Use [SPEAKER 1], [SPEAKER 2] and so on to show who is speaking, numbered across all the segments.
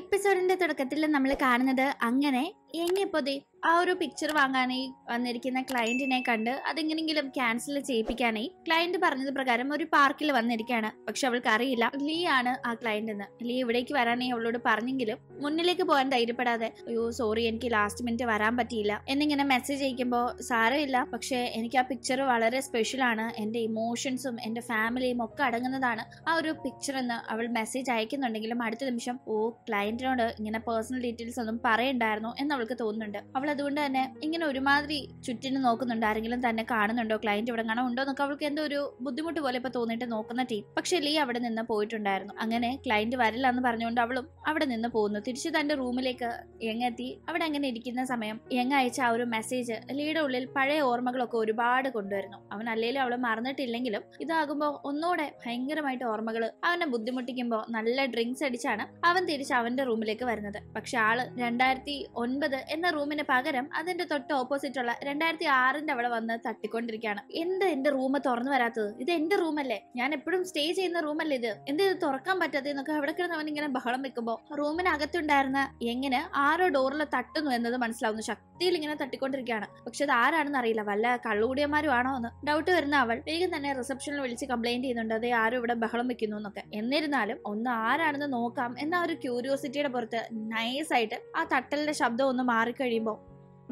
[SPEAKER 1] എപ്പിസോഡിന്റെ തുടക്കത്തിൽ നമ്മൾ കാണുന്നത് അങ്ങനെ എങ്കിൽ ദേ ആ ഒരു പിക്ചർ വാങ്ങാനായി വന്നിരിക്കുന്ന ക്ലയന്റിനെ കണ്ട് അതെങ്ങനെങ്കിലും ക്യാൻസൽ ചെയ്യിപ്പിക്കാനായി ക്ലയന്റ് പറഞ്ഞത് പ്രകാരം ഒരു പാർക്കിൽ വന്നിരിക്കുകയാണ് പക്ഷെ അവൾക്ക് അറിയില്ല ലീ ആണ് ആ ക്ലയന്റ് എന്ന് ലീ ഇവിടേക്ക് വരാനായി അവളോട് പറഞ്ഞെങ്കിലും മുന്നിലേക്ക് പോകാൻ ധൈര്യപ്പെടാതെ അയ്യോ സോറി എനിക്ക് ലാസ്റ്റ് മിനിറ്റ് വരാൻ പറ്റിയില്ല എന്നിങ്ങനെ മെസ്സേജ് അയക്കുമ്പോൾ സാരമില്ല പക്ഷേ എനിക്ക് ആ പിക്ചർ വളരെ സ്പെഷ്യൽ ആണ് എൻ്റെ ഇമോഷൻസും എൻ്റെ ഫാമിലിയും ഒക്കെ അടങ്ങുന്നതാണ് ആ ഒരു പിക്ചർ എന്ന് അവൾ മെസ്സേജ് അയക്കുന്നുണ്ടെങ്കിലും അടുത്ത നിമിഷം ഓ ക്ലയന്റിനോട് ഇങ്ങനെ പേഴ്സണൽ ഡീറ്റെയിൽസ് ഒന്നും പറയണ്ടായിരുന്നു എന്നവൾ അവൾക്ക് തോന്നുന്നുണ്ട് അവൾ അതുകൊണ്ട് തന്നെ ഇങ്ങനെ ഒരുമാതിരി ചുറ്റിന് നോക്കുന്നുണ്ട് ആരെങ്കിലും തന്നെ കാണുന്നുണ്ടോ ക്ലയന്റ് ഇവിടെ കാണാൻ ഉണ്ടോ എന്നൊക്കെ അവൾക്ക് എന്തോ ഒരു ബുദ്ധിമുട്ട് പോലെ ഇപ്പൊ തോന്നിയിട്ട് നോക്കുന്ന ടീം പക്ഷെ ലീ അവിടെ നിന്ന് പോയിട്ടുണ്ടായിരുന്നു അങ്ങനെ ക്ലയന്റ് വരില്ല എന്ന് പറഞ്ഞുകൊണ്ട് അവളും അവിടെ നിന്ന് പോകുന്നു തിരിച്ച് തന്റെ റൂമിലേക്ക് എങ്ങെത്തി അവിടെ അങ്ങനെ ഇരിക്കുന്ന സമയം യങ് അയച്ച ആ ഒരു മെസ്സേജ് ലീയുടെ ഉള്ളിൽ പഴയ ഓർമ്മകളൊക്കെ ഒരുപാട് കൊണ്ടുവരുന്നു അവൻ അല്ലെങ്കിലും അവൾ മറന്നിട്ടില്ലെങ്കിലും ഇതാകുമ്പോൾ ഒന്നുകൂടെ ഭയങ്കരമായിട്ട് ഓർമ്മകൾ അവനെ ബുദ്ധിമുട്ടിക്കുമ്പോൾ നല്ല ഡ്രിങ്ക്സ് അടിച്ചാണ് അവൻ തിരിച്ച് അവന്റെ റൂമിലേക്ക് വരുന്നത് പക്ഷെ ആള് രണ്ടായിരത്തി ഒൻപത് ഇരുപത് എന്ന റൂമിന് പകരം അതിന്റെ തൊട്ട് ഓപ്പോസിറ്റ് ഉള്ള രണ്ടായിരത്തി ആറിന്റെ അവിടെ വന്ന് തട്ടിക്കൊണ്ടിരിക്കുകയാണ് എന്ത് എന്റെ റൂം തുറന്നു വരാത്തത് ഇത് എന്റെ റൂമല്ലേ ഞാൻ എപ്പോഴും സ്റ്റേ ചെയ്യുന്ന റൂമല്ലേ ഇത് എന്ത് ഇത് തുറക്കാൻ പറ്റാതെ എന്നൊക്കെ അവിടെ കിടന്നവൻ ഇങ്ങനെ ബഹളം വെക്കുമ്പോൾ റൂമിനകത്തുണ്ടായിരുന്ന എങ്ങനെ ആരോ ഡോറിൽ തട്ടുന്നു എന്നത് മനസ്സിലാവുന്നു ശക്തിയിൽ ഇങ്ങനെ തട്ടിക്കൊണ്ടിരിക്കുകയാണ് പക്ഷെ അത് ആരാണെന്ന് അറിയില്ല വല്ല കള്ളുകൂടിയന്മാരും ആണോ എന്ന് ഡൗട്ട് വരുന്ന അവൾ വേഗം തന്നെ റിസപ്ഷനിൽ വിളിച്ച് കംപ്ലൈന്റ് ചെയ്യുന്നുണ്ട് അതെ ആരും ഇവിടെ ബഹളം വെക്കുന്നു എന്നൊക്കെ എന്നിരുന്നാലും ഒന്ന് ആരാണെന്ന് നോക്കാം എന്ന ഒരു ക്യൂരിയോസിറ്റിയുടെ പുറത്ത് നൈസായിട്ട് ആ തട്ടലിന്റെ ശബ്ദം ഒന്ന് മാറിക്കഴിയുമ്പോൾ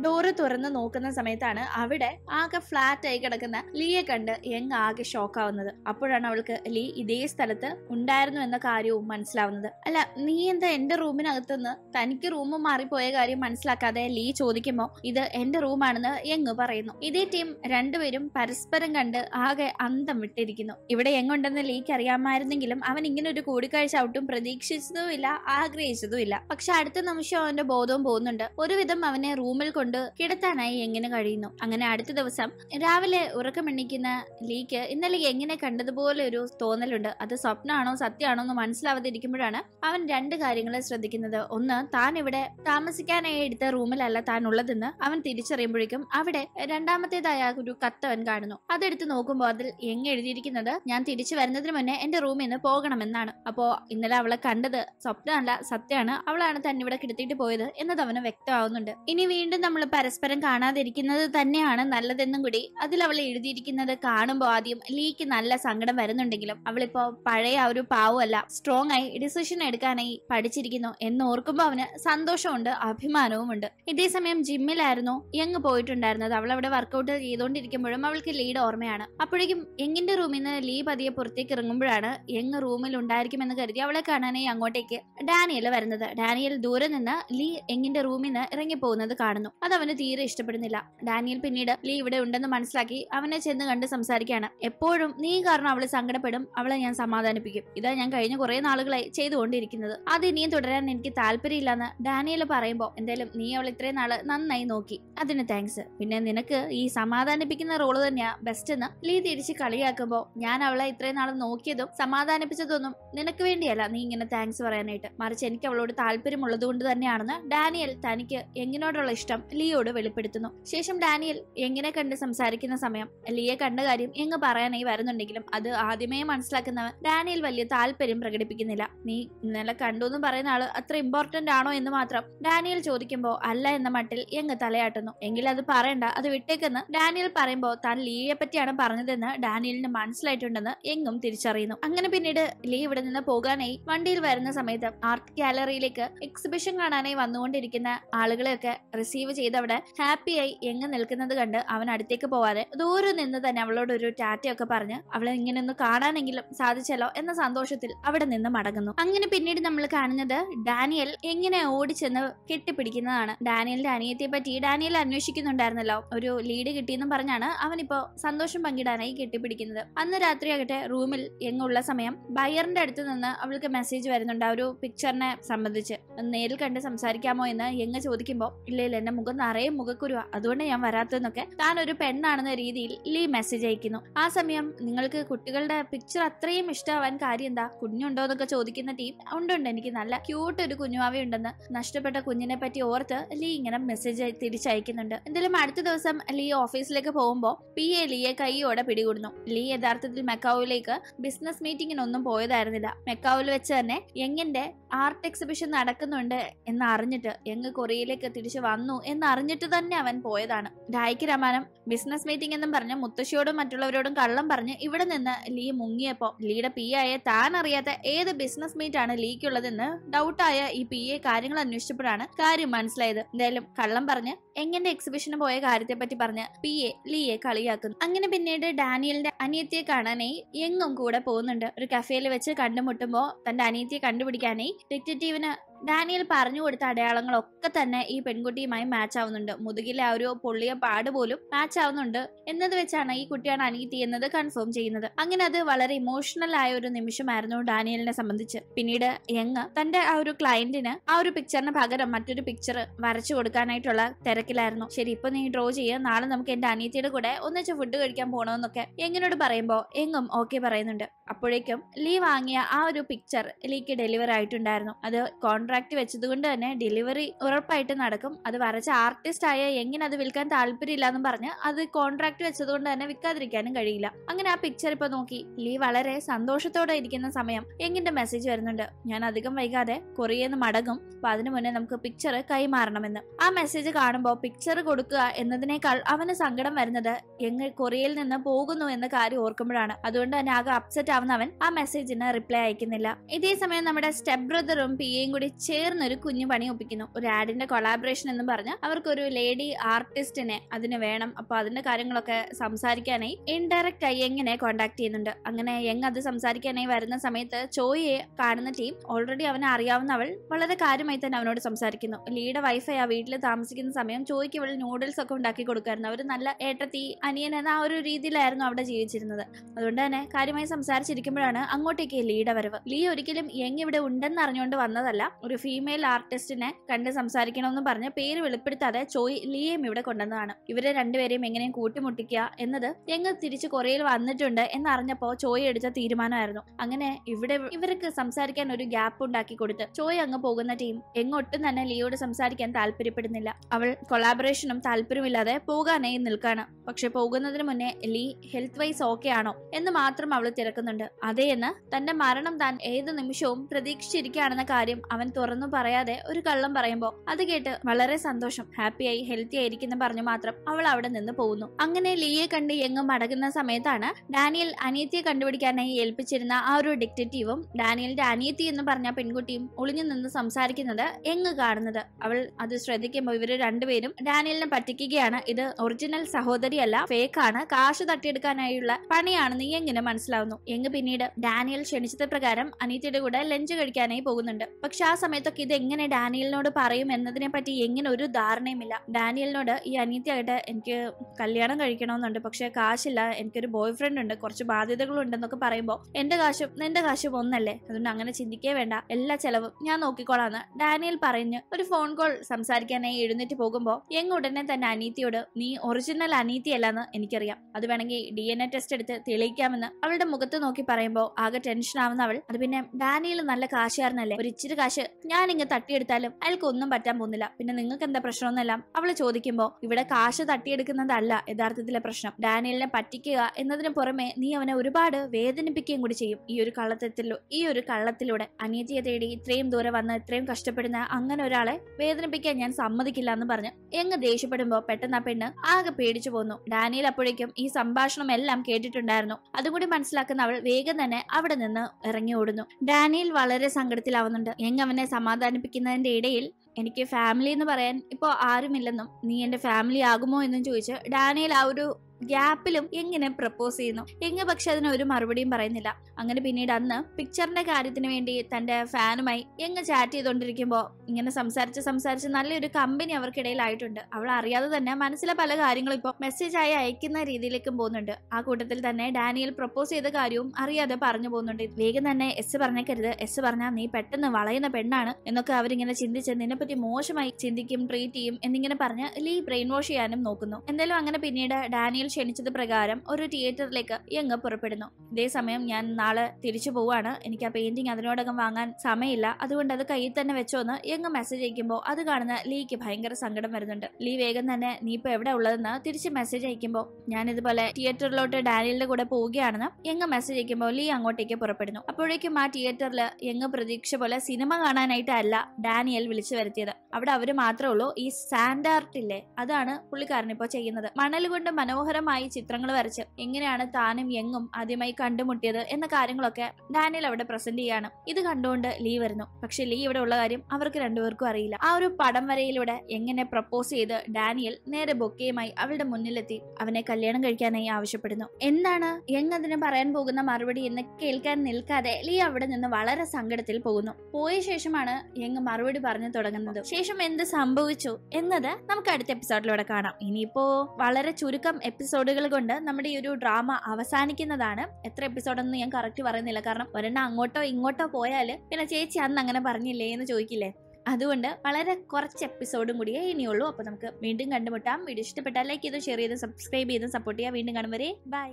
[SPEAKER 1] ഡോറ് തുറന്ന് നോക്കുന്ന സമയത്താണ് അവിടെ ആകെ ഫ്ലാറ്റ് ആയി കിടക്കുന്ന ലീയെ കണ്ട് യങ് ആകെ ഷോക്കാവുന്നത് അപ്പോഴാണ് അവൾക്ക് ലീ ഇതേ സ്ഥലത്ത് ഉണ്ടായിരുന്നു എന്ന കാര്യവും മനസ്സിലാവുന്നത് അല്ല നീ എന്താ എന്റെ റൂമിനകത്തുനിന്ന് തനിക്ക് റൂം മാറിപ്പോയ കാര്യം മനസ്സിലാക്കാതെ ലീ ചോദിക്കുമ്പോൾ ഇത് എന്റെ റൂമാണെന്ന് യങ് പറയുന്നു ഇതേ ടീം രണ്ടുപേരും പരസ്പരം കണ്ട് ആകെ അന്തം വിട്ടിരിക്കുന്നു ഇവിടെ എങ്ങുണ്ടെന്ന് ലീക്ക് അറിയാമായിരുന്നെങ്കിലും അവൻ ഇങ്ങനെ ഒരു കൂടിക്കാഴ്ച ഒട്ടും പ്രതീക്ഷിച്ചതുമില്ല ആഗ്രഹിച്ചതുമില്ല പക്ഷെ അടുത്ത നിമിഷം അവന്റെ ബോധവും പോകുന്നുണ്ട് ഒരുവിധം അവനെ റൂമിൽ കൊണ്ട് കിടത്താനായി എങ്ങനെ കഴിയുന്നു അങ്ങനെ അടുത്ത ദിവസം രാവിലെ ഉറക്കമെണ്ണിക്കുന്ന ലീക്ക് ഇന്നലെ എങ്ങനെ കണ്ടതുപോലെ ഒരു തോന്നലുണ്ട് അത് സ്വപ്നമാണോ സത്യമാണോ എന്ന് മനസ്സിലാവാതിരിക്കുമ്പോഴാണ് അവൻ രണ്ട് കാര്യങ്ങളെ ശ്രദ്ധിക്കുന്നത് ഒന്ന് താൻ ഇവിടെ താമസിക്കാനായി എടുത്ത റൂമിലല്ല താൻ ഉള്ളതെന്ന് അവൻ തിരിച്ചറിയുമ്പോഴേക്കും അവിടെ രണ്ടാമത്തേതായ ഒരു കത്ത് അവൻ കാണുന്നു അതെടുത്ത് നോക്കുമ്പോൾ അതിൽ എങ്ങ് എഴുതിയിരിക്കുന്നത് ഞാൻ തിരിച്ചു വരുന്നതിന് മുന്നേ എന്റെ റൂമിൽ നിന്ന് പോകണമെന്നാണ് അപ്പോ ഇന്നലെ അവളെ കണ്ടത് സ്വപ്നമല്ല സത്യമാണ് അവളാണ് തന്നെ ഇവിടെ കിടത്തിയിട്ട് പോയത് എന്നത് അവന് വ്യക്തമാവുന്നുണ്ട് ഇനി വീണ്ടും നമ്മൾ പരസ്പരം കാണാതിരിക്കുന്നത് തന്നെയാണ് നല്ലതെന്നും കൂടി അതിൽ അവൾ എഴുതിയിരിക്കുന്നത് കാണുമ്പോൾ ആദ്യം ലീക്ക് നല്ല സങ്കടം വരുന്നുണ്ടെങ്കിലും അവളിപ്പോ പഴയ ആ ഒരു പാവല്ല സ്ട്രോങ് ആയി ഡിസിഷൻ എടുക്കാനായി പഠിച്ചിരിക്കുന്നു എന്ന് ഓർക്കുമ്പോൾ അവന് സന്തോഷമുണ്ട് ഉണ്ട് ഇതേ സമയം ജിമ്മിലായിരുന്നു യങ് പോയിട്ടുണ്ടായിരുന്നത് അവൾ അവിടെ വർക്കൗട്ട് ചെയ്തുകൊണ്ടിരിക്കുമ്പോഴും അവൾക്ക് ലീഡ് ഓർമ്മയാണ് അപ്പോഴേക്കും യങ്ങിന്റെ റൂമിൽ നിന്ന് ലീ പതിയെ പുറത്തേക്ക് ഇറങ്ങുമ്പോഴാണ് യങ് റൂമിൽ ഉണ്ടായിരിക്കുമെന്ന് കരുതി അവളെ കാണാനായി അങ്ങോട്ടേക്ക് ഡാനിയൽ വരുന്നത് ഡാനിയൽ ദൂരെ നിന്ന് ലീ യങ്ങിന്റെ റൂമിൽ നിന്ന് പോകുന്നത് കാണുന്നു അത് അവന് തീരെ ഇഷ്ടപ്പെടുന്നില്ല ഡാനിയൽ പിന്നീട് ലീ ഇവിടെ ഉണ്ടെന്ന് മനസ്സിലാക്കി അവനെ ചെന്ന് കണ്ട് സംസാരിക്കുകയാണ് എപ്പോഴും നീ കാരണം അവളെ സങ്കടപ്പെടും അവളെ ഞാൻ സമാധാനിപ്പിക്കും ഇതാ ഞാൻ കഴിഞ്ഞ കുറെ നാളുകളായി ചെയ്തുകൊണ്ടിരിക്കുന്നത് അത് ഇനിയും തുടരാൻ എനിക്ക് താല്പര്യമില്ലെന്ന് ഡാനിയൽ പറയുമ്പോൾ എന്തായാലും നീ അവൾ ഇത്രയും നാള് നന്നായി നോക്കി അതിന് താങ്ക്സ് പിന്നെ നിനക്ക് ഈ സമാധാനിപ്പിക്കുന്ന റോള് തന്നെയാ ബെസ്റ്റ് എന്ന് ലീ തിരിച്ച് കളിയാക്കുമ്പോൾ ഞാൻ അവളെ ഇത്രയും നാൾ നോക്കിയതും സമാധാനിപ്പിച്ചതൊന്നും നിനക്ക് വേണ്ടിയല്ല നീ ഇങ്ങനെ താങ്ക്സ് പറയാനായിട്ട് മറിച്ച് എനിക്ക് അവളോട് താല്പര്യമുള്ളത് കൊണ്ട് തന്നെയാണെന്ന് ഡാനിയൽ തനിക്ക് എങ്ങനോടുള്ള ഇഷ്ടം ലിയോട് വെളിപ്പെടുത്തുന്നു ശേഷം ഡാനിയൽ എങ്ങനെ കണ്ട് സംസാരിക്കുന്ന സമയം ലിയെ കണ്ട കാര്യം എങ്ങ് പറയാനായി വരുന്നുണ്ടെങ്കിലും അത് ആദ്യമേ മനസ്സിലാക്കുന്നവൻ ഡാനിയൽ വലിയ താല്പര്യം പ്രകടിപ്പിക്കുന്നില്ല നീ ഇന്നലെ കണ്ടു എന്ന് പറയുന്ന ആള് അത്ര ഇമ്പോർട്ടന്റ് ആണോ എന്ന് മാത്രം ഡാനിയൽ ചോദിക്കുമ്പോൾ അല്ല എന്ന മട്ടിൽ എങ്ങ് തലയാട്ടുന്നു എങ്കിൽ അത് പറയണ്ട അത് വിട്ടേക്കെന്ന് ഡാനിയൽ പറയുമ്പോൾ താൻ ലീയെ പറ്റിയാണ് പറഞ്ഞതെന്ന് ഡാനിയലിന് മനസ്സിലായിട്ടുണ്ടെന്ന് എങ്ങും തിരിച്ചറിയുന്നു അങ്ങനെ പിന്നീട് ലീ ഇവിടെ നിന്ന് പോകാനായി വണ്ടിയിൽ വരുന്ന സമയത്ത് ആർട്ട് ഗാലറിയിലേക്ക് എക്സിബിഷൻ കാണാനായി വന്നുകൊണ്ടിരിക്കുന്ന ആളുകളെയൊക്കെ റിസീവ് ചെയ്തവിടെ ഹാപ്പിയായി എങ്ങ് നിൽക്കുന്നത് കണ്ട് അവൻ അടുത്തേക്ക് പോവാതെ ദൂരെ നിന്ന് തന്നെ അവളോട് ഒരു ടാറ്റയൊക്കെ പറഞ്ഞ് അവളെ ഇങ്ങനെ ഒന്ന് കാണാനെങ്കിലും സാധിച്ചല്ലോ എന്ന സന്തോഷത്തിൽ അവിടെ നിന്ന് മടങ്ങുന്നു അങ്ങനെ പിന്നീട് നമ്മൾ കാണുന്നത് ഡാനിയൽ എങ്ങനെ ഓടിച്ചെന്ന് കെട്ടിപ്പിടിക്കുന്നതാണ് ഡാനിയലിന്റെ അനിയത്തെ പറ്റി ഡാനിയൽ അന്വേഷിക്കുന്നുണ്ടായിരുന്നല്ലോ ഒരു ലീഡ് കിട്ടിയെന്നും പറഞ്ഞാണ് അവനിപ്പോ സന്തോഷം പങ്കിടാനായി കെട്ടിപ്പിടിക്കുന്നത് അന്ന് രാത്രിയാകട്ടെ റൂമിൽ എങ്ങുള്ള സമയം ബയറിന്റെ അടുത്ത് നിന്ന് അവൾക്ക് മെസ്സേജ് വരുന്നുണ്ട് ആ ഒരു പിക്ചറിനെ സംബന്ധിച്ച് നേരിൽ കണ്ട് സംസാരിക്കാമോ എന്ന് എങ്ങ് ചോദിക്കുമ്പോൾ ഇല്ലേ എന്റെ മുഖം മുഖം നിറയെ മുഖക്കുരുവ അതുകൊണ്ട് ഞാൻ വരാത്തതെന്നൊക്കെ താൻ ഒരു പെണ്ണാണെന്ന രീതിയിൽ ലീ മെസ്സേജ് അയക്കുന്നു ആ സമയം നിങ്ങൾക്ക് കുട്ടികളുടെ പിക്ചർ അത്രയും ഇഷ്ടമാവാൻ കാര്യം എന്താ കുഞ്ഞുണ്ടോ എന്നൊക്കെ ചോദിക്കുന്ന ടീം ഉണ്ടുണ്ട് എനിക്ക് നല്ല ക്യൂട്ട് ഒരു കുഞ്ഞുമാവി ഉണ്ടെന്ന് നഷ്ടപ്പെട്ട കുഞ്ഞിനെ പറ്റി ഓർത്ത് ലീ ഇങ്ങനെ മെസ്സേജ് തിരിച്ചയക്കുന്നുണ്ട് എന്തായാലും അടുത്ത ദിവസം ലീ ഓഫീസിലേക്ക് പോകുമ്പോൾ പി എ ലീയെ കൈയോടെ പിടികൂടുന്നു ലീ യഥാർത്ഥത്തിൽ മെക്കാവുവിലേക്ക് ബിസിനസ് മീറ്റിങ്ങിനൊന്നും പോയതായിരുന്നില്ല മെക്കാവിൽ വെച്ച് തന്നെ യങ്ങിന്റെ ആർട്ട് എക്സിബിഷൻ നടക്കുന്നുണ്ട് എന്ന് അറിഞ്ഞിട്ട് യങ് കൊറിയയിലേക്ക് തിരിച്ചു വന്നു എന്ന് എന്ന് അറിഞ്ഞിട്ട് തന്നെ അവൻ പോയതാണ് ഡായിക്ക് രമാനം ബിസിനസ് മീറ്റിംഗ് എന്നും പറഞ്ഞ് മുത്തശ്ശിയോടും മറ്റുള്ളവരോടും കള്ളം പറഞ്ഞ് ഇവിടെ നിന്ന് ലീ മുങ്ങിയപ്പോൾ ലീയുടെ പി ആയെ താൻ അറിയാത്ത ഏത് ബിസിനസ് മീറ്റ് ആണ് ലീക്കുള്ളതെന്ന് ഡൗട്ടായ ഈ പി എ കാര്യങ്ങൾ അന്വേഷിച്ചപ്പോഴാണ് കാര്യം മനസ്സിലായത് എന്തായാലും കള്ളം പറഞ്ഞ് എങ്ങനെ എക്സിബിഷന് പോയ കാര്യത്തെപ്പറ്റി പറഞ്ഞ് പി എ ലീയെ കളിയാക്കുന്നു അങ്ങനെ പിന്നീട് ഡാനിയലിന്റെ അനിയത്തിയെ കാണാനായി എങ്ങും കൂടെ പോകുന്നുണ്ട് ഒരു കഫേയിൽ വെച്ച് കണ്ടുമുട്ടുമ്പോൾ തന്റെ അനിയത്തിയെ കണ്ടുപിടിക്കാനായി ഡിറ്റക്റ്റീവിന് ഡാനിയൽ പറഞ്ഞു കൊടുത്ത അടയാളങ്ങളൊക്കെ തന്നെ ഈ പെൺകുട്ടിയുമായി മാച്ച് ആവുന്നുണ്ട് മുതുകിലെ ആ ഒരു പൊള്ളിയ പാട് പോലും മാച്ച് ആവുന്നുണ്ട് എന്നത് വെച്ചാണ് ഈ കുട്ടിയാണ് അനിയത്തി എന്നത് കൺഫേം ചെയ്യുന്നത് അങ്ങനെ അത് വളരെ ഇമോഷണൽ ആയ ഒരു നിമിഷമായിരുന്നു ഡാനിയലിനെ സംബന്ധിച്ച് പിന്നീട് യങ് തന്റെ ആ ഒരു ക്ലയന്റിന് ആ ഒരു പിക്ചറിന് പകരം മറ്റൊരു പിക്ചർ വരച്ചു കൊടുക്കാനായിട്ടുള്ള തിരക്കിലായിരുന്നു ശരി ഇപ്പൊ നീ ഡ്രോ ചെയ്യുക നാളെ നമുക്ക് എന്റെ അനിയത്തിയുടെ കൂടെ ഒന്നിച്ച് ഫുഡ് കഴിക്കാൻ പോകണമെന്നൊക്കെ എങ്ങിനോട് പറയുമ്പോ എങ്ങും ഓക്കെ പറയുന്നുണ്ട് അപ്പോഴേക്കും ലീ വാങ്ങിയ ആ ഒരു പിക്ചർ ലീക്ക് ഡെലിവർ ആയിട്ടുണ്ടായിരുന്നു അത് കോൺട്രാ വെച്ചത് വെച്ചതുകൊണ്ട് തന്നെ ഡെലിവറി ഉറപ്പായിട്ട് നടക്കും അത് വരച്ച ആർട്ടിസ്റ്റ് ആയ എങ്ങനെ അത് വിൽക്കാൻ താല്പര്യമില്ല എന്ന് പറഞ്ഞ് അത് കോൺട്രാക്ട് വെച്ചതുകൊണ്ട് തന്നെ വിൽക്കാതിരിക്കാനും കഴിയില്ല അങ്ങനെ ആ പിക്ചർ ഇപ്പൊ നോക്കി ലീ വളരെ സന്തോഷത്തോടെ ഇരിക്കുന്ന സമയം എങ്ങിന്റെ മെസ്സേജ് വരുന്നുണ്ട് ഞാൻ അധികം വൈകാതെ കൊറിയെന്ന് മടങ്ങും അപ്പൊ അതിനു മുന്നേ നമുക്ക് പിക്ചർ കൈമാറണമെന്ന് ആ മെസ്സേജ് കാണുമ്പോൾ പിക്ചർ കൊടുക്കുക എന്നതിനേക്കാൾ അവന് സങ്കടം വരുന്നത് എങ്ങ് കൊറിയയിൽ നിന്ന് പോകുന്നു എന്ന കാര്യം ഓർക്കുമ്പോഴാണ് അതുകൊണ്ട് തന്നെ ആകെ അപ്സെറ്റ് ആവുന്ന അവൻ ആ മെസ്സേജിന് റിപ്ലൈ അയക്കുന്നില്ല ഇതേ സമയം നമ്മുടെ സ്റ്റെപ് ബ്രദറും പിയെയും കൂടി ചേർന്നൊരു കുഞ്ഞു പണി ഒപ്പിക്കുന്നു ഒരു ആഡിന്റെ കൊളാബറേഷൻ എന്ന് പറഞ്ഞ് അവർക്കൊരു ലേഡി ആർട്ടിസ്റ്റിനെ അതിന് വേണം അപ്പോൾ അതിന്റെ കാര്യങ്ങളൊക്കെ സംസാരിക്കാനായി ഇൻഡയറക്റ്റ് ആയി എങ്ങനെ കോണ്ടാക്ട് ചെയ്യുന്നുണ്ട് അങ്ങനെ യങ് അത് സംസാരിക്കാനായി വരുന്ന സമയത്ത് ചോയിയെ കാണുന്ന ടീം ഓൾറെഡി അവനെ അറിയാവുന്ന അവൾ വളരെ കാര്യമായി തന്നെ അവനോട് സംസാരിക്കുന്നു ലീയുടെ വൈഫായി ആ വീട്ടിൽ താമസിക്കുന്ന സമയം ചോയ്ക്ക് ഇവൾ നൂഡിൽസ് ഒക്കെ ഉണ്ടാക്കി കൊടുക്കായിരുന്നു അവർ നല്ല ഏട്ടത്തി അനിയൻ എന്ന ആ ഒരു രീതിയിലായിരുന്നു അവിടെ ജീവിച്ചിരുന്നത് അതുകൊണ്ട് തന്നെ കാര്യമായി സംസാരിച്ചിരിക്കുമ്പോഴാണ് അങ്ങോട്ടേക്ക് ലീയുടെ വരവ് ലീ ഒരിക്കലും യങ് ഇവിടെ ഉണ്ടെന്ന് അറിഞ്ഞുകൊണ്ട് വന്നതല്ല ഒരു ഫീമെയിൽ ആർട്ടിസ്റ്റിനെ കണ്ട് സംസാരിക്കണമെന്ന് പറഞ്ഞ് പേര് വെളിപ്പെടുത്താതെ ചോയ് ലിയയും ഇവിടെ കൊണ്ടുവന്നതാണ് ഇവരെ രണ്ടുപേരെയും എങ്ങനെയും കൂട്ടിമുട്ടിക്കുക എന്നത് രംഗ് തിരിച്ച് കൊറിയയിൽ വന്നിട്ടുണ്ട് എന്നറിഞ്ഞപ്പോ ചോയ് എടുത്ത തീരുമാനമായിരുന്നു അങ്ങനെ ഇവിടെ ഇവർക്ക് സംസാരിക്കാൻ ഒരു ഗ്യാപ്പ് ഉണ്ടാക്കി കൊടുത്ത് ചോയ് അങ്ങ് പോകുന്ന ടീം എങ്ങോട്ടും തന്നെ ലിയോട് സംസാരിക്കാൻ താല്പര്യപ്പെടുന്നില്ല അവൾ കൊളാബറേഷനും താല്പര്യമില്ലാതെ പോകാനായി നിൽക്കാണ് പക്ഷെ പോകുന്നതിന് മുന്നേ ലീ ഹെൽത്ത് വൈസ് ഓക്കെ ആണോ എന്ന് മാത്രം അവൾ തിരക്കുന്നുണ്ട് എന്ന് തന്റെ മരണം താൻ ഏത് നിമിഷവും പ്രതീക്ഷിച്ചിരിക്കുകയാണെന്ന കാര്യം അവൻ തുറന്നു പറയാതെ ഒരു കള്ളം പറയുമ്പോൾ അത് കേട്ട് വളരെ സന്തോഷം ഹാപ്പിയായി ഹെൽത്തി ആയിരിക്കുന്ന പറഞ്ഞു മാത്രം അവൾ അവിടെ നിന്ന് പോകുന്നു അങ്ങനെ ലീയെ കണ്ട് എങ്ങും മടങ്ങുന്ന സമയത്താണ് ഡാനിയൽ അനിയത്തിയെ കണ്ടുപിടിക്കാനായി ഏൽപ്പിച്ചിരുന്ന ആ ഒരു ഡിക്റ്റേറ്റീവും ഡാനിയലിന്റെ അനിയത്തി എന്ന് പറഞ്ഞ പെൺകുട്ടിയും ഒളിഞ്ഞു നിന്ന് സംസാരിക്കുന്നത് എങ്ങ് കാണുന്നത് അവൾ അത് ശ്രദ്ധിക്കുമ്പോൾ ഇവര് രണ്ടുപേരും ഡാനിയലിനെ പറ്റിക്കുകയാണ് ഇത് ഒറിജിനൽ സഹോദരിയല്ല ഫേക്കാണ് കാശ് തട്ടിയെടുക്കാനായുള്ള പണിയാണെന്ന് എങ്ങനെ മനസ്സിലാവുന്നു എങ്ങ് പിന്നീട് ഡാനിയൽ ക്ഷണിച്ചത് പ്രകാരം അനിയത്തിയുടെ കൂടെ ലഞ്ച് കഴിക്കാനായി പോകുന്നുണ്ട് പക്ഷെ ആ സമയത്തൊക്കെ ഇത് എങ്ങനെ ഡാനിയലിനോട് പറയും എന്നതിനെ പറ്റി എങ്ങനെ ഒരു ധാരണയുമില്ല ഡാനിയലിനോട് ഈ അനീത്യയായിട്ട് എനിക്ക് കല്യാണം കഴിക്കണമെന്നുണ്ട് പക്ഷേ കാശില്ല എനിക്കൊരു ബോയ് ഫ്രണ്ട് ഉണ്ട് കുറച്ച് ബാധ്യതകളുണ്ടെന്നൊക്കെ പറയുമ്പോൾ എൻ്റെ കാശും എന്റെ കാശും ഒന്നല്ലേ അതുകൊണ്ട് അങ്ങനെ ചിന്തിക്കേ വേണ്ട എല്ലാ ചെലവും ഞാൻ നോക്കിക്കോളാന്ന് ഡാനിയൽ പറഞ്ഞ് ഒരു ഫോൺ കോൾ സംസാരിക്കാനായി എഴുന്നേറ്റ് പോകുമ്പോൾ ഉടനെ തന്നെ അനീത്തിയോട് നീ ഒറിജിനൽ അനീത്തിയല്ലെന്ന് എനിക്കറിയാം അത് വേണമെങ്കിൽ ഡി എൻ എ ടെസ്റ്റ് എടുത്ത് തെളിയിക്കാമെന്ന് അവളുടെ മുഖത്ത് നോക്കി പറയുമ്പോൾ ആകെ ടെൻഷൻ ആവുന്ന അവൾ അത് പിന്നെ ഡാനിയൽ നല്ല കാശുകാരനല്ലേ ഒരു ഇച്ചിരി കാശ് ഞാനിങ്ങ് തട്ടിയെടുത്താലും ഒന്നും പറ്റാൻ പോകുന്നില്ല പിന്നെ നിങ്ങൾക്ക് എന്താ പ്രശ്നമെന്നെല്ലാം അവള് ചോദിക്കുമ്പോൾ ഇവിടെ കാശ് തട്ടിയെടുക്കുന്നതല്ല യഥാർത്ഥത്തിലെ പ്രശ്നം ഡാനിയലിനെ പറ്റിക്കുക എന്നതിന് പുറമെ നീ അവനെ ഒരുപാട് വേദനിപ്പിക്കുകയും കൂടി ചെയ്യും ഈ ഒരു കള്ളത്തത്തിലോ ഈ ഒരു കള്ളത്തിലൂടെ അനിയത്തിയെ തേടി ഇത്രയും ദൂരെ വന്ന് ഇത്രയും കഷ്ടപ്പെടുന്ന അങ്ങനെ ഒരാളെ വേദനിപ്പിക്കാൻ ഞാൻ സമ്മതിക്കില്ല എന്ന് പറഞ്ഞ് എങ്ങ് ദേഷ്യപ്പെടുമ്പോ പെട്ടെന്ന് ആ പെണ്ണ് ആകെ പേടിച്ചു പോന്നു ഡാനിയൽ അപ്പോഴേക്കും ഈ സംഭാഷണം എല്ലാം കേട്ടിട്ടുണ്ടായിരുന്നു അതുകൂടി മനസ്സിലാക്കുന്ന അവൾ വേഗം തന്നെ അവിടെ നിന്ന് ഇറങ്ങി ഓടുന്നു ഡാനിയൽ വളരെ സങ്കടത്തിലാവുന്നുണ്ട് എങ്ങവനെ എന്നെ സമാധാനിപ്പിക്കുന്നതിൻ്റെ ഇടയിൽ എനിക്ക് ഫാമിലി എന്ന് പറയാൻ ഇപ്പോൾ ആരുമില്ലെന്നും നീ എൻ്റെ ഫാമിലി ആകുമോ എന്നും ചോദിച്ച് ഡാനിയൽ ആ ഒരു ഗ്യാപ്പിലും എങ്ങനെ പ്രപ്പോസ് ചെയ്യുന്നു എങ്ങ് പക്ഷെ അതിന് ഒരു മറുപടിയും പറയുന്നില്ല അങ്ങനെ പിന്നീട് അന്ന് പിക്ചറിന്റെ കാര്യത്തിന് വേണ്ടി തന്റെ ഫാനുമായി എങ്ങ് ചാറ്റ് ചെയ്തുകൊണ്ടിരിക്കുമ്പോൾ ഇങ്ങനെ സംസാരിച്ച് സംസാരിച്ച് നല്ലൊരു കമ്പനി അവർക്കിടയിലായിട്ടുണ്ട് അവൾ അറിയാതെ തന്നെ മനസ്സിലെ പല കാര്യങ്ങളും ഇപ്പോൾ മെസ്സേജായി അയക്കുന്ന രീതിയിലേക്കും പോകുന്നുണ്ട് ആ കൂട്ടത്തിൽ തന്നെ ഡാനിയൽ പ്രപ്പോസ് ചെയ്ത കാര്യവും അറിയാതെ പറഞ്ഞു പോകുന്നുണ്ട് വേഗം തന്നെ എസ് പറഞ്ഞേക്കരുത് എസ് പറഞ്ഞാൽ നീ പെട്ടെന്ന് വളയുന്ന പെണ്ണാണ് എന്നൊക്കെ അവരിങ്ങനെ ചിന്തിച്ച് നിന്നെപ്പറ്റി മോശമായി ചിന്തിക്കും ട്രീറ്റ് ചെയ്യും എന്നിങ്ങനെ പറഞ്ഞ് ലീ ബ്രെയിൻ വാഷ് ചെയ്യാനും നോക്കുന്നു എന്തായാലും അങ്ങനെ പിന്നീട് ഡാനിയൽ ക്ഷണിച്ചത് പ്രകാരം ഒരു തിയേറ്ററിലേക്ക് യങ് പുറപ്പെടുന്നു ഇതേസമയം ഞാൻ നാളെ തിരിച്ചു പോവാണ് എനിക്ക് ആ പെയിന്റിംഗ് അതിനോടകം വാങ്ങാൻ സമയമില്ല അതുകൊണ്ട് അത് കയ്യിൽ തന്നെ വെച്ചോന്ന് യങ് മെസ്സേജ് അയക്കുമ്പോൾ അത് കാണുന്ന ലീക്ക് ഭയങ്കര സങ്കടം വരുന്നുണ്ട് ലീ വേഗം തന്നെ നീ ഇപ്പൊ എവിടെ ഉള്ളതെന്ന് തിരിച്ച് മെസ്സേജ് അയക്കുമ്പോൾ ഞാൻ ഇതുപോലെ തിയേറ്ററിലോട്ട് ഡാനിയലിന്റെ കൂടെ പോവുകയാണെന്ന് യങ് മെസ്സേജ് അയക്കുമ്പോൾ ലീ അങ്ങോട്ടേക്ക് പുറപ്പെടുന്നു അപ്പോഴേക്കും ആ തിയേറ്ററിൽ യങ് പ്രതീക്ഷ പോലെ സിനിമ കാണാനായിട്ടല്ല ഡാനിയൽ വിളിച്ചു വരുത്തിയത് അവിടെ അവര് മാത്രമേ ഉള്ളൂ ഈ സാൻഡ് ആർട്ടില്ലേ അതാണ് പുള്ളിക്കാരൻ ഇപ്പോൾ ചെയ്യുന്നത് മണൽ കൊണ്ട് മനോഹരം മനോഹരമായി ചിത്രങ്ങൾ വരച്ച് എങ്ങനെയാണ് താനും യങ്ങും ആദ്യമായി കണ്ടുമുട്ടിയത് എന്ന കാര്യങ്ങളൊക്കെ ഡാനിയൽ അവിടെ പ്രസന്റ് ചെയ്യാണ് ഇത് കണ്ടുകൊണ്ട് ലീ വരുന്നു പക്ഷെ ലീ ഇവിടെ ഉള്ള കാര്യം അവർക്ക് രണ്ടുപേർക്കും അറിയില്ല ആ ഒരു പടം വരയിലൂടെ എങ്ങനെ പ്രപ്പോസ് ചെയ്ത് ഡാനിയൽ നേരെ ബൊക്കയുമായി അവളുടെ മുന്നിലെത്തി അവനെ കല്യാണം കഴിക്കാനായി ആവശ്യപ്പെടുന്നു എന്താണ് യങ് അതിന് പറയാൻ പോകുന്ന മറുപടി എന്ന് കേൾക്കാൻ നിൽക്കാതെ ലീ അവിടെ നിന്ന് വളരെ സങ്കടത്തിൽ പോകുന്നു പോയ ശേഷമാണ് യങ് മറുപടി പറഞ്ഞു തുടങ്ങുന്നത് ശേഷം എന്ത് സംഭവിച്ചു എന്നത് നമുക്ക് അടുത്ത എപ്പിസോഡിലൂടെ കാണാം ഇനിയിപ്പോ വളരെ ചുരുക്കം എപ്പിസോഡ് എപ്പിസോഡുകൾ കൊണ്ട് നമ്മുടെ ഈ ഒരു ഡ്രാമ അവസാനിക്കുന്നതാണ് എത്ര എപ്പിസോഡൊന്നും ഞാൻ കറക്റ്റ് പറയുന്നില്ല കാരണം ഒരെണ്ണം അങ്ങോട്ടോ ഇങ്ങോട്ടോ പോയാൽ പിന്നെ ചേച്ചി അന്ന് അങ്ങനെ പറഞ്ഞില്ലേ എന്ന് ചോദിക്കില്ലേ അതുകൊണ്ട് വളരെ കുറച്ച് എപ്പിസോഡും കൂടിയേ ഇനിയുള്ളൂ അപ്പോൾ നമുക്ക് വീണ്ടും കണ്ടുമുട്ടാം വീഡിയോ ഇഷ്ടപ്പെട്ടാൽ ലൈക്ക് ചെയ്ത് ഷെയർ ചെയ്ത് സബ്സ്ക്രൈബ് ചെയ്ത് സപ്പോർട്ട് ചെയ്യുക വീണ്ടും കാണും വരെ ബൈ